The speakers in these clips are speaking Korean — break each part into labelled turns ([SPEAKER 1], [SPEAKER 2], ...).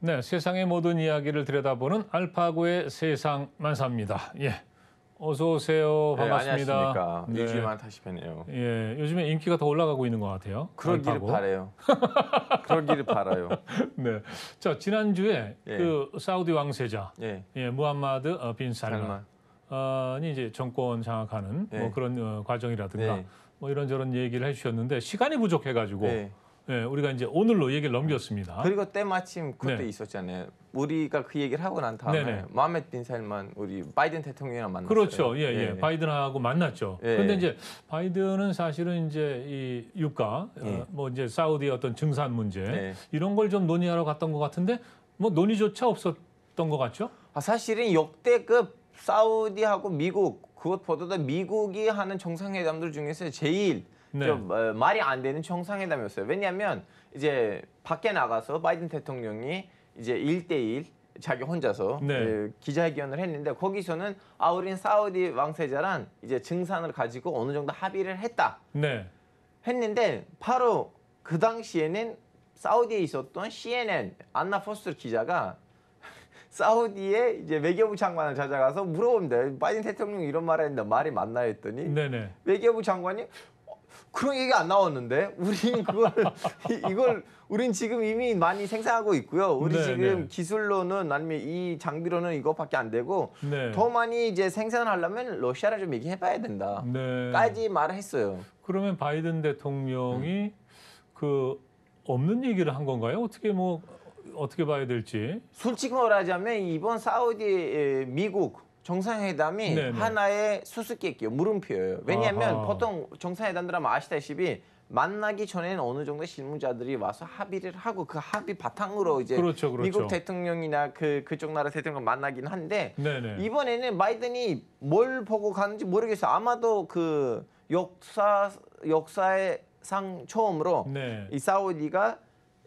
[SPEAKER 1] 네, 세상의 모든 이야기를 들여다보는 알파고의 세상 만사입니다. 예. 어서 오세요. 네, 반갑습니다. 네, 안녕하십니까. 네.
[SPEAKER 2] 다시 뵙네요.
[SPEAKER 1] 예, 요즘에 인기가 더 올라가고 있는 것 같아요. 그러기를 바래요.
[SPEAKER 2] 그러기를 바라요.
[SPEAKER 1] 네. 자, 지난주에 예. 그 사우디 왕세자 예, 예 무함마드 어, 빈 살만이 어, 이제 정권 장악하는 뭐 예. 뭐 그런 어, 과정이라든가 예. 뭐 이런저런 얘기를 해 주셨는데 시간이 부족해 가지고 예. 예, 우리가 이제 오늘로 얘기를 넘겼습니다. 그리고 때마침 그때 네. 있었잖아요. 우리가
[SPEAKER 2] 그 얘기를 하고 난 다음에 네네. 마메드 사람만 우리 바이든 대통령이랑 만났어요. 그렇죠. 예, 예. 예. 예. 바이든하고
[SPEAKER 1] 만났죠. 예. 그런데 예. 이제 바이든은 사실은 이제 이 유가 어, 예. 어, 뭐 이제 사우디의 어떤 증산 문제 예. 이런 걸 좀 논의하러 갔던 것 같은데 뭐 논의조차 없었던 것 같죠? 아, 사실은 역대급 그 사우디하고 미국 그것보다도
[SPEAKER 2] 미국이 하는 정상회담들 중에서 제일 네. 좀 어, 말이 안 되는 정상회담이었어요. 왜냐하면 이제 밖에 나가서 바이든 대통령이 이제 1대1 자기 혼자서 네. 그 기자회견을 했는데 거기서는 아 우린 사우디 왕세자란 이제 증산을 가지고 어느 정도 합의를 했다 네. 했는데 바로 그 당시에는 사우디에 있었던 CNN 안나 포스터 기자가 사우디의 이제 외교부 장관을 찾아가서 물어봅니다. 바이든 대통령 이런 말 했는데 말이 맞나 했더니 네네. 외교부 장관이 그런 얘기가 안 나왔는데 우린 그걸 이걸 우린 지금 이미 많이 생산하고 있고요. 우리 네, 지금 네. 기술로는 아니면 이 장비로는 이것밖에 안 되고 네. 더 많이 이제 생산하려면 을 러시아를 좀 얘기해봐야 된다까지 네. 말했어요. 을
[SPEAKER 1] 그러면 바이든 대통령이 음. 그 없는 얘기를 한 건가요? 어떻게 뭐 어떻게 봐야 될지.
[SPEAKER 2] 솔직히 말하자면 이번 사우디 미국 정상회담이 네네. 네. 하나의 수수께끼요 물음표예요. 왜냐하면 아하. 보통 정상회담들은 아시다시피 만나기 전에는 어느 정도 실무자들이 와서 합의를 하고 그 합의 바탕으로 이제 그렇죠, 그렇죠. 미국 대통령이나 그 그쪽 나라 대통령 만나긴 한데 네네. 네. 이번에는 바이든이 뭘 보고 가는지 모르겠어 아마도 그 역사 역사상 의 처음으로 네. 이 사우디가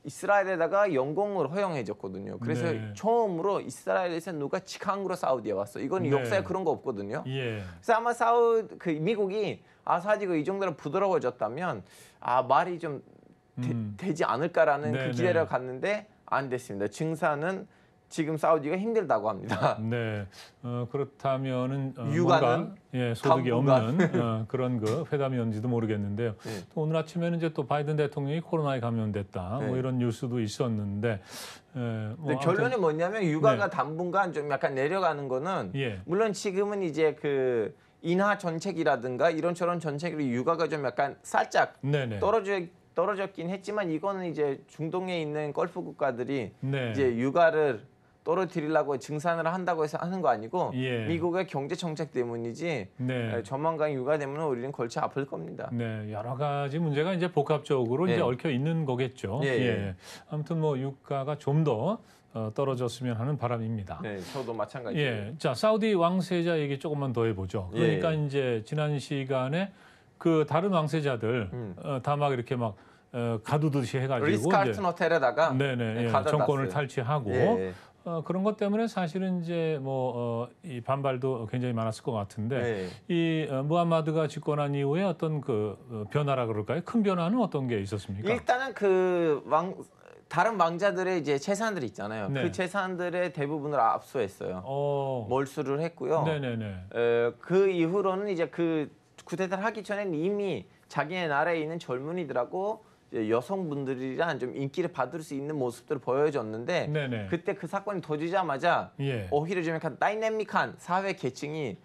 [SPEAKER 2] 이스라엘에다가 영공을 허용해줬거든요. 그래서 네. 처음으로 이스라엘에서 누가 직항으로 사우디에 왔어. 이건 네. 역사에 그런 거 없거든요. 예. 그래서 아마 사우 그 미국이 아사지가이 정도로 부드러워졌다면 아 말이 좀 음. 되, 지 않을까라는 그 네, 그 기대를 갔는데 네. 안 됐습니다. 증사는 지금
[SPEAKER 1] 사우디가 힘들다고 합니다. 네, 어, 그렇다면은 유가는 어, 예, 소득이 없는 어, 그런 그 회담이었는지도 모르겠는데요. 네. 또 오늘 아침에는 이제 또 바이든 대통령이 코로나에 감염됐다 뭐 네. 뭐 이런 뉴스도 있었는데 예, 뭐 결론이 뭐냐면 유가가 네.
[SPEAKER 2] 당분간 좀 약간 내려가는 거는 예. 물론 지금은 이제 그 인하 전책이라든가 이런 저런 전책으로 유가가 좀 약간 살짝 네네. 네. 떨어져 떨어졌긴 했지만 이거는 이제 중동에 있는 걸프 국가들이 네. 이제 유가를 떨어뜨리려고 증산을 한다고 해서 하는 거 아니고 예. 미국의 경제 정책 때문이지 네. 어, 전망강이 유가되면 우리는 골치 아플 겁니다.
[SPEAKER 1] 네, 여러 가지 문제가 이제 복합적으로 예. 이제 얽혀 있는 거겠죠. 예, 예. 예. 아무튼 뭐 유가가 좀더 어, 떨어졌으면 하는 바람입니다. 네, 저도 마찬가지예요. 예. 자, 사우디 왕세자 얘기 조금만 더 해보죠. 그러니까 예. 이제 지난 시간에 그 다른 왕세자들 음. 어, 다막 이렇게 막 가두듯이 해가지고 리스카르튼 호텔에다가 네네 네, 네, 예, 정권을 탈취하고 예. 예. 어, 그런 것 때문에 사실은 이제 뭐, 어, 이 반발도 굉장히 많았을 것 같은데, 네. 이 어, 무함마드가 집권한 이후에 어떤 그 어, 변화라 그럴까요? 큰 변화는 어떤 게 있었습니까?
[SPEAKER 2] 일단은 그 왕, 다른 왕자들의 이제 재산들 있잖아요. 그 네. 그 재산들의 대부분을 압수했어요. 어... 몰수를 했고요. 네네네. 에, 그 이후로는 이제 그구태타 하기 전에 이미 자기네 나라에 있는 젊은이들하고 여성분들이랑 좀 인기를 받을 수 있는 모습들을 보여줬는데 네네. 그때 그 사건이 터지자마자 예. 오히려 좀 약간 다이내믹한 사회 계층이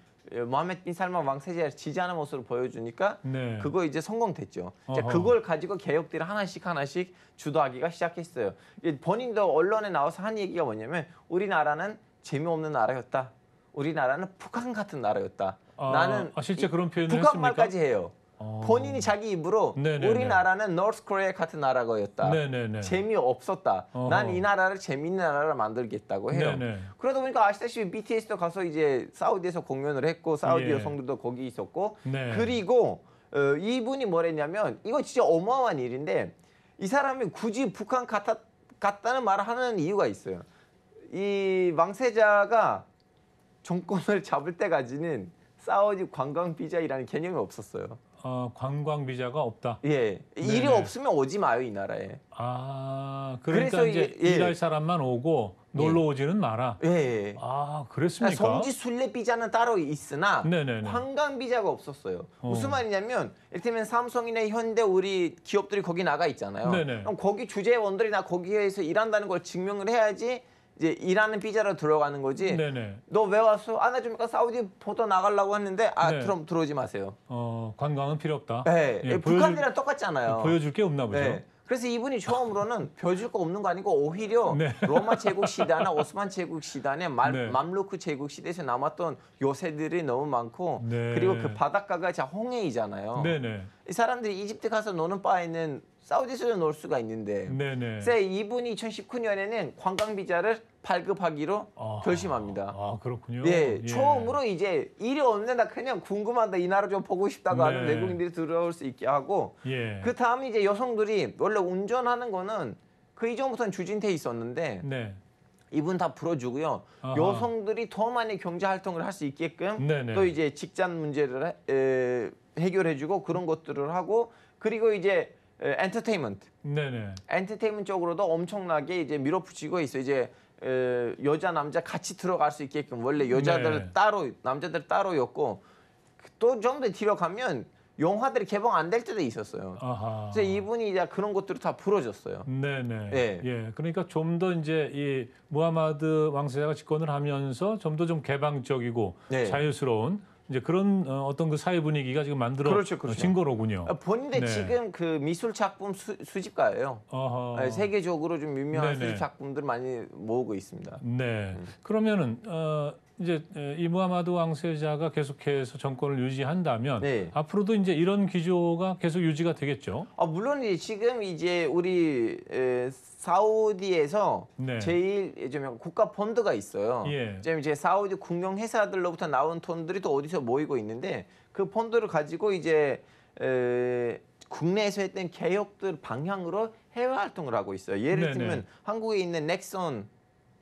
[SPEAKER 2] 모하메드 빈 살만 왕세자를 지지하는 모습을 보여주니까 네. 그거 이제 성공됐죠. 이제 그걸 가지고 개혁들을 하나씩 하나씩 주도하기가 시작했어요. 본인도 언론에 나와서 한 얘기가 뭐냐면 우리나라는 재미없는 나라였다. 우리나라는 북한 같은 나라였다. 아, 나는 아, 실제 그런 표현을 북한 했습니까? 말까지 해요. 본인이 어. 자기 입으로 네네네. 우리나라는 노스 코리아 같은 나라였다. 네네네. 재미없었다. 난 이 나라를 재미있는 나라로 만들겠다고 해요. 네네. 그러다 보니까 아시다시피 BTS도 가서 이제 사우디에서 공연을 했고 사우디 예. 여성들도 거기 있었고 네. 그리고 어, 이분이 뭐랬냐면 이거 진짜 어마어마한 일인데 이 사람이 굳이 북한 같다 같다는 말을 하는 이유가 있어요. 이왕세자가 정권을 잡을 때까지는 사우디 관광 비자이라는
[SPEAKER 1] 개념이 없었어요. 어, 관광 비자가 없다. 예, 네, 일이 네. 없으면 오지 마요 이 나라에. 아, 그러니까 그래서 이제 예. 일할 사람만 오고 놀러 예. 오지는 마라. 예, 예. 아, 그랬습니까? 그러니까 성지
[SPEAKER 2] 순례 비자는 따로 있으나 네네네. 네, 관광 비자가 없었어요. 어. 무슨 말이냐면 일테면 삼성이나 현대 우리 기업들이 거기 나가 있잖아요. 네네. 그럼 거기 주재원들이 나 거기에서 일한다는 걸 증명을 해야지 이제 일하는 비자로 들어가는 거지. 네네. 너 왜 왔어? 아나좀 약간 사우디 보도 나가려고 했는데 아 네. 그럼
[SPEAKER 1] 들어오지 마세요. 어 관광은 필요 없다. 네. 예, 북한이랑 보여줄,
[SPEAKER 2] 똑같잖아요. 예, 보여줄
[SPEAKER 1] 게 없나 보죠. 네.
[SPEAKER 2] 그래서 이분이 처음으로는 벼줄 거 없는 거 아니고 오히려 네. 로마 제국 시대나 오스만 제국 시대나 말, 네. 맘루크 제국 시대에서 남았던 요새들이 너무 많고 네. 그리고 그 바닷가가 자 홍해이잖아요. 이 사람들이 이집트 가서 노는 바에는 사우디에서 넣을 수가 있는데 네네. 세 이분이 2019년에는 관광 비자를 발급하기로 아, 결심합니다. 아 그렇군요. 예, 예. 처음으로 이제 일이 없는다 그냥 궁금하다 이 나라 좀 보고 싶다고 네. 하는 외국인들이 들어올 수 있게 하고 예. 그 다음 이제 여성들이 원래 운전하는 거는 그 이전부터는 주진태 있었는데 네. 이분 다 풀어주고요. 아하. 여성들이 더 많이 경제 활동을 할 수 있게끔 네네. 또 이제 직장 문제를 해, 에, 해결해주고 그런 것들을 하고 그리고 이제 엔터테인먼트. 네네. 엔터테인먼트 쪽으로도 엄청나게 이제 밀어붙이고 있어. 이제 에, 여자 남자 같이 들어갈 수 있게끔 원래 여자들 네. 따로 남자들 따로였고 또 좀 더 뒤로가면 영화들이 개봉 안 될 때도 있었어요.
[SPEAKER 1] 아하. 그래서
[SPEAKER 2] 이분이 이제 그런 것들을
[SPEAKER 1] 다 풀어줬어요. 네네. 예. 예. 그러니까 좀 더 이제 이 무하마드 왕세자가 집권을 하면서 좀 더좀 좀 개방적이고 네. 자유스러운 이제 그런 어, 어떤 그 사회 분위기가 지금 만들어진 그렇죠, 그렇죠. 거로군요. 아, 본인데 네. 지금
[SPEAKER 2] 그 미술 작품 수, 집가예요 네, 아, 세계적으로 좀 유명한 네네. 수집 작품들 많이 모으고 있습니다.
[SPEAKER 1] 네. 음. 그러면은 어, 이제 이 무하마드 왕세자가 계속해서 정권을 유지한다면 네. 앞으로도 이제 이런 기조가 계속 유지가 되겠죠.
[SPEAKER 2] 아, 물론 지금 이제 우리 에, 사우디에서 네. 제일 좀 국가 펀드가 있어요. 예. 이제 사우디 국영 회사들로부터 나온 돈들이 또 어디서 모이고 있는데 그 펀드를 가지고 이제 에, 국내에서 했던 개혁들 방향으로 해외 활동을 하고 있어요. 예를 들면 한국에 있는 넥슨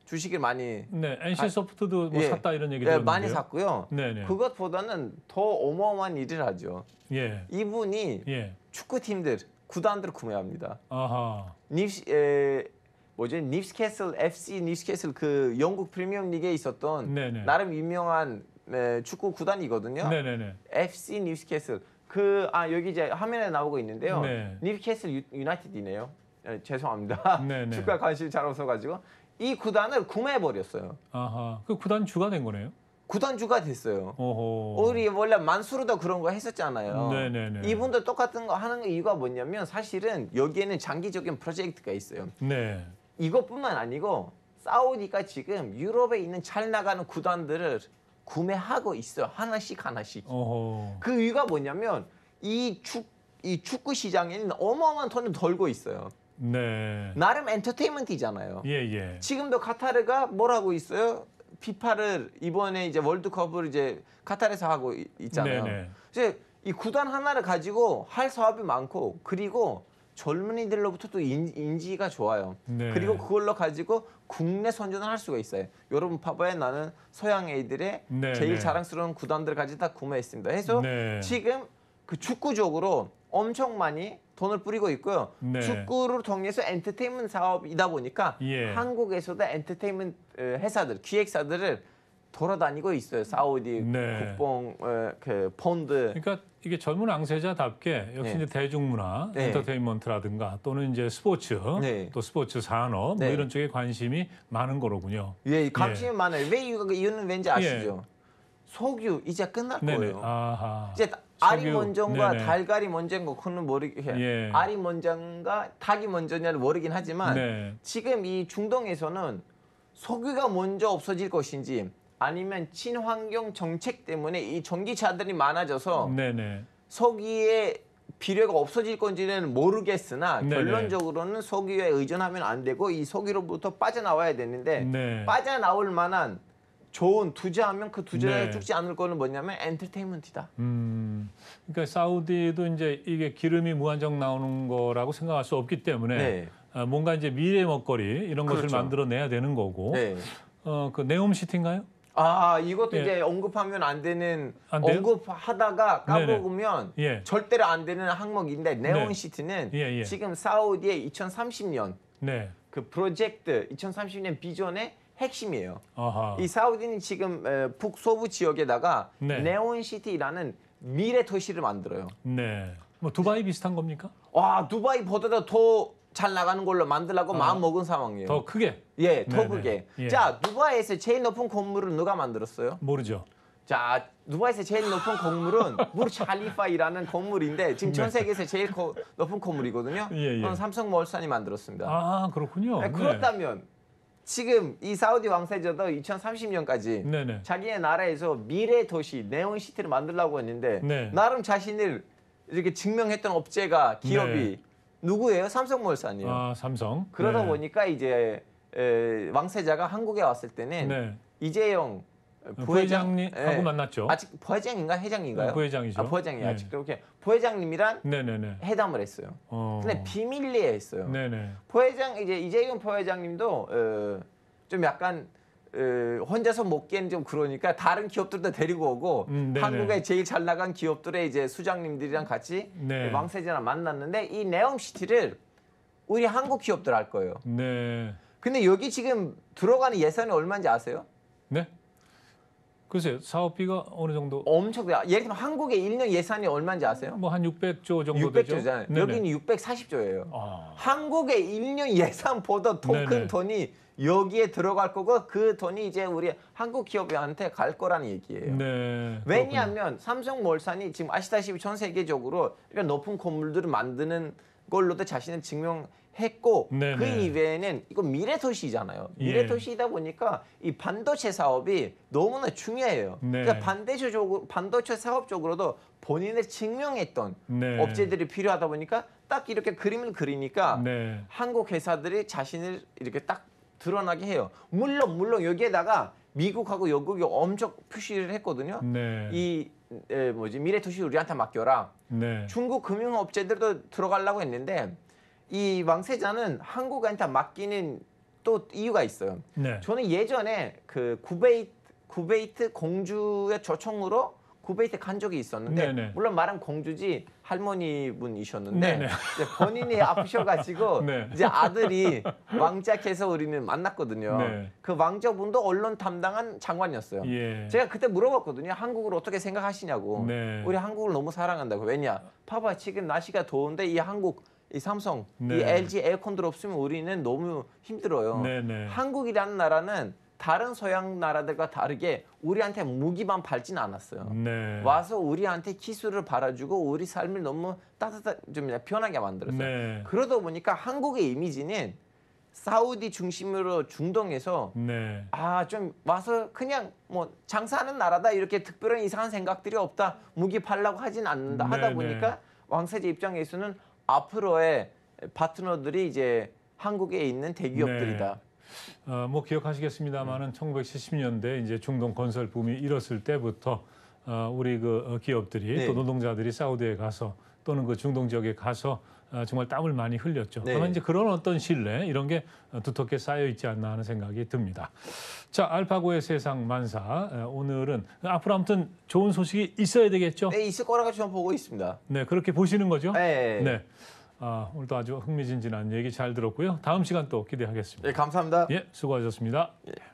[SPEAKER 2] 주식을 많이 네, NC 소프트도 뭐 예. 샀다 이런 얘기도 예, 네, 많이 샀고요. 네네. 네. 그것보다는 더 어마어마한 일을 하죠. 예. 이분이 예. 축구팀들 구단들을 구매합니다.
[SPEAKER 1] 아하.
[SPEAKER 2] 닙스 에, 뭐지? 닙스캐슬 FC 닙스캐슬 그 영국 프리미엄리그에 있었던 네네. 네. 나름 유명한 에, 축구 구단이거든요. 네네네. FC 닙스캐슬 그 아 여기 이제 화면에 나오고 있는데요. 네. 닙스캐슬 유, 유나이티드네요. 에, 예, 죄송합니다. 네네. 축구에 관심이 잘 없어가지고 이 구단을 구매해 버렸어요.
[SPEAKER 1] 아하. 그 구단 주가 된 거네요. 구단주가 됐어요. 어허.
[SPEAKER 2] 우리 원래 만수르도 그런 거 했었잖아요. 네네네. 이분도 똑같은 거 하는 이유가 뭐냐면 사실은 여기에는 장기적인 프로젝트가 있어요. 네. 이것뿐만 아니고 사우디가 지금 유럽에 있는 잘 나가는 구단들을 구매하고 있어요. 하나씩 하나씩. 어허. 그 이유가 뭐냐면 이 축 이 축구 시장에는 어마어마한 돈을 덜고 있어요.
[SPEAKER 1] 네.
[SPEAKER 2] 나름 엔터테인먼트이잖아요. 예, 예. 지금도 카타르가 뭘 하고 있어요? 피파를 이번에 이제 월드컵을 이제 카타르에서 하고 있잖아요. 네네. 네. 이제 이 구단 하나를 가지고 할 사업이 많고 그리고 젊은이들로부터 도 인, 지가 좋아요. 네. 그리고 그걸로 가지고 국내 선전을 할 수가 있어요. 여러분 봐봐요. 나는 서양 애들의 네, 제일 네. 자랑스러운 구단들까지 다 구매했습니다. 해서 네. 지금 그 축구 쪽으로 엄청 많이 돈을 뿌리고 있고요. 네. 축구를통해서 엔터테인먼트 사업이다 보니까 예. 한국에서도 엔터테인먼트 회사들, 기획사들을 돌아다니고 있어요. 사우디 네. 국뽕 어, 그 펀드.
[SPEAKER 1] 그러니까 이게 젊은 앙세자답게 역시 네. 제 대중문화, 네. 엔터테인먼트라든가 또는 이제 스포츠, 네. 또 스포츠 산업 뭐 네. 이런 쪽에 관심이 많은 거로군요. 예, 관심이 예.
[SPEAKER 2] 많아요. 왜 이유는 왠지 아시죠? 예. 석유 이제 끝날 네네. 거예요.
[SPEAKER 1] 아하.
[SPEAKER 2] 이제 알이 먼저인가 네네. 달걀이 먼저인가 그는 모르겠어요. 예. 알이 먼저인가 닭이 먼저냐를 모르긴 하지만 네. 지금 이 중동에서는 석유가 먼저 없어질 것인지 아니면 친환경 정책 때문에 이 전기차들이 많아져서 네네. 석유의 비료가 없어질 건지는 모르겠으나 결론적으로는 석유에 의존하면 안 되고 이 석유로부터 빠져나와야 되는데 네. 빠져나올 만한 좋은 투자하면 그 투자에 네. 죽지 않을 거는 뭐냐면 엔터테인먼트다.
[SPEAKER 1] 음, 그러니까 사우디도 이제 이게 기름이 무한정 나오는 거라고 생각할 수 없기 때문에 네. 아, 뭔가 이제 미래 먹거리 이런 그렇죠. 것을 만들어내야 되는 거고. 네. 어, 그 네옴시티인가요?
[SPEAKER 2] 아, 아, 이것도 예. 이제 언급하면 안 되는 안 언급하다가 네, 네. 까먹으면 예. 절대로 안 되는 항목인데 네온시티는 네. 예, 예, 지금 사우디의 2030년 네. 그 프로젝트 2030년 비전에 핵심이에요. 아하. 이 사우디는 지금 북서부 지역에다가 네. 네온시티라는 미래 도시를 만들어요.
[SPEAKER 1] 네. 뭐 두바이 비슷한
[SPEAKER 2] 겁니까? 와 두바이보다 더 잘 나가는 걸로 만들라고 어. 마음 먹은 상황이에요. 더 크게
[SPEAKER 1] 예, 더 네네. 크게. 예. 자,
[SPEAKER 2] 두바이에서 제일 높은 건물을 누가 만들었어요? 모르죠. 자, 두바이에서 제일 높은 건물은 무르찰리파이라는 건물인데 지금 전 네. 세계에서 제일 거- 높은 건물이거든요. 예, 예. 그건 삼성물산이 만들었습니다.
[SPEAKER 1] 아 그렇군요. 네, 네. 그렇다면
[SPEAKER 2] 지금 이 사우디 왕세자도 2030년까지 네네. 자기네 나라에서 미래 도시 네온 시티를 만들라고 했는데 네. 나름 자신을 이렇게 증명했던 업체가 기업이 네. 누구예요? 삼성물산이에요.
[SPEAKER 1] 아, 삼성. 그러다 네.
[SPEAKER 2] 보니까 이제 에, 왕세자가 한국에 왔을 때는 네. 이재용 어, 부회장, 님하고 예. 만났죠. 아직 부회장인가 회장인가요? 네, 부회장이죠. 아, 부회장이 네. 아직 그렇게 부회장님이랑 네네네. 회담을 했어요. 어. 근데 비밀리에 했어요. 네네. 부회장 이제 이재용 부회장님도 어, 좀 약간 어, 혼자서 못 깨는 좀 그러니까 다른 기업들도 데리고 오고 음, 한국에 제일 잘 나간 기업들의 이제 수장님들이랑 같이 네. 왕세자랑 만났는데 이 네옴시티를 우리 한국 기업들 할 거예요. 네. 근데 여기 지금 들어가는 예산이 얼마인지 아세요?
[SPEAKER 1] 네? 글쎄요. 사업비가 어느 정도 엄청 돼요. 예를 들면 한국의
[SPEAKER 2] 1년 예산이 얼마인지 아세요? 뭐한 600조 정도 되죠. 600조잖아요. 여기는 640조예요. 아. 한국의 1년 예산보다 더 큰 돈이 여기에 들어갈 거고 그 돈이 이제 우리 한국 기업한테 갈 거라는 얘기예요.
[SPEAKER 1] 네.
[SPEAKER 2] 왜냐하면 삼성몰산이 지금 아시다시피 전 세계적으로 이런 높은 건물들을 만드는 걸로도 자신의 증명 했고 그 네네. 그 이외에는 이거 미래 도시잖아요. 미래 예. 도시이다 보니까 이 반도체 사업이 너무나 중요해요. 네. 그러니까 반대체쪽 반도체 사업 쪽으로도 본인을 증명했던 네. 업체들이 필요하다 보니까 딱 이렇게 그림을 그리니까 네. 한국 회사들이 자신을 이렇게 딱 드러나게 해요. 물론 물론 여기에다가 미국하고 영국이 엄청 표시를 했거든요. 네. 이 에, 뭐지 미래 도시 우리한테 맡겨라. 네. 중국 금융업체들도 들어가려고 했는데 이 왕세자는 한국한테 맡기는 또 이유가 있어요. 네. 저는 예전에 그 구베이트, 구베이트 공주의 초청으로 구베이트 간 적이 있었는데 네네. 네. 물론 말은 공주지 할머니 분이셨는데 네, 네. 이제 본인이 아프셔가지고 네. 이제 아들이 왕자께서 우리는 만났거든요. 네. 그 왕자분도 언론 담당한 장관이었어요. 예. 제가 그때 물어봤거든요. 한국을 어떻게 생각하시냐고. 네. 우리 한국을 너무 사랑한다고. 왜냐? 봐봐 지금 날씨가 더운데 이 한국 이 삼성, 네. 이 LG 에어컨들 없으면 우리는 너무 힘들어요. 네네. 네. 한국이라는 나라는 다른 서양 나라들과 다르게 우리한테 무기만 팔진 않았어요.
[SPEAKER 1] 네. 와서
[SPEAKER 2] 우리한테 기술을 바라주고 우리 삶을 너무 따뜻한 좀 편하게 만들었어요. 네. 그러다 보니까 한국의 이미지는 사우디 중심으로 중동에서 네. 아좀 와서 그냥 뭐 장사하는 나라다 이렇게 특별한 이상한 생각들이 없다 무기 팔라고 하진 않는다 네, 하다 네. 보니까 왕세제 입장에서는 앞으로의 파트너들이 이제 한국에 있는 대기업들이다.
[SPEAKER 1] 네. 어, 뭐 기억하시겠습니다만은 1970년대 이제 중동 건설 붐이 일었을 때부터 어, 우리 그 어, 기업들이 네. 또 노동자들이 사우디에 가서 또는 그 중동 지역에 가서 어, 정말 땀을 많이 흘렸죠. 네. 아마 이제 그런 어떤 신뢰 이런 게 어, 두텁게 쌓여 있지 않나 하는 생각이 듭니다. 자, 알파고의 세상 만사 어, 오늘은 앞으로 아무튼 좋은 소식이 있어야 되겠죠. 네, 있을 거라고 저 보고 있습니다. 네, 그렇게 보시는 거죠. 네. 네. 아, 오늘도 아주 흥미진진한 얘기 잘 들었고요. 다음 시간 또 기대하겠습니다. 예, 네, 감사합니다. 예, 수고하셨습니다. 예.